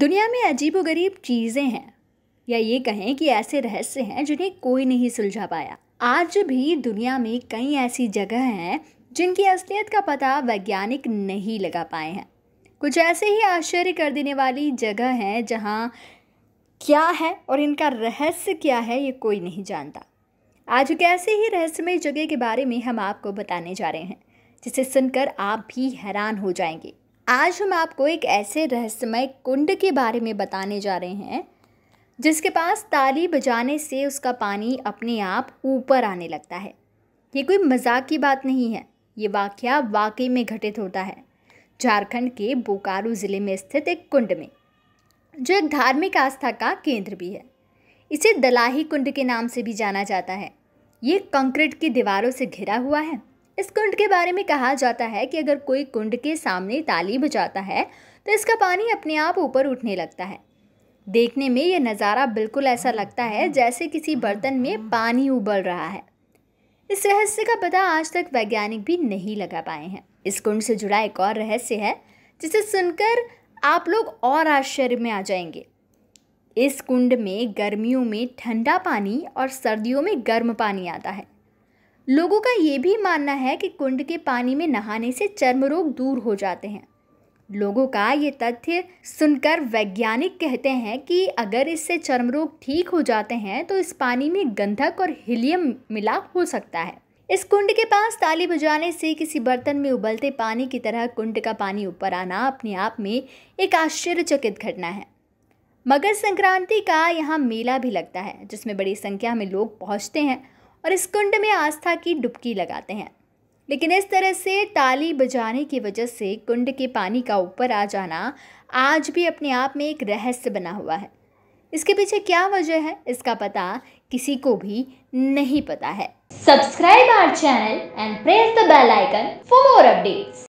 दुनिया में अजीबोगरीब चीज़ें हैं या ये कहें कि ऐसे रहस्य हैं जिन्हें कोई नहीं सुलझा पाया आज भी दुनिया में कई ऐसी जगह हैं जिनकी असलियत का पता वैज्ञानिक नहीं लगा पाए हैं कुछ ऐसे ही आश्चर्य कर देने वाली जगह हैं जहाँ क्या है और इनका रहस्य क्या है ये कोई नहीं जानता आज एक ऐसे ही रहस्यमय जगह के बारे में हम आपको बताने जा रहे हैं जिसे सुनकर आप भी हैरान हो जाएंगे आज हम आपको एक ऐसे रहस्यमय कुंड के बारे में बताने जा रहे हैं जिसके पास ताली बजाने से उसका पानी अपने आप ऊपर आने लगता है ये कोई मजाक की बात नहीं है ये वाक्य वाकई में घटित होता है झारखंड के बोकारो ज़िले में स्थित एक कुंड में जो एक धार्मिक आस्था का केंद्र भी है इसे दलाही कुंड के नाम से भी जाना जाता है ये कंक्रीट की दीवारों से घिरा हुआ है इस कुंड के बारे में कहा जाता है कि अगर कोई कुंड के सामने ताली बजाता है तो इसका पानी अपने आप ऊपर उठने लगता है देखने में यह नज़ारा बिल्कुल ऐसा लगता है जैसे किसी बर्तन में पानी उबल रहा है इस रहस्य का पता आज तक वैज्ञानिक भी नहीं लगा पाए हैं इस कुंड से जुड़ा एक और रहस्य है जिसे सुनकर आप लोग और आश्चर्य में आ जाएंगे इस कुंड में गर्मियों में ठंडा पानी और सर्दियों में गर्म पानी आता है लोगों का ये भी मानना है कि कुंड के पानी में नहाने से चर्म रोग दूर हो जाते हैं लोगों का ये तथ्य सुनकर वैज्ञानिक कहते हैं कि अगर इससे चर्म रोग ठीक हो जाते हैं तो इस पानी में गंधक और हीलियम मिला हो सकता है इस कुंड के पास ताली बजाने से किसी बर्तन में उबलते पानी की तरह कुंड का पानी ऊपर आना अपने आप में एक आश्चर्यचकित घटना है मकर संक्रांति का यहाँ मेला भी लगता है जिसमें बड़ी संख्या में लोग पहुँचते हैं और इस कुंड में आस्था की डुबकी लगाते हैं लेकिन इस तरह से ताली बजाने की वजह से कुंड के पानी का ऊपर आ जाना आज भी अपने आप में एक रहस्य बना हुआ है इसके पीछे क्या वजह है इसका पता किसी को भी नहीं पता है subscribe our channel and press the bell icon for more updates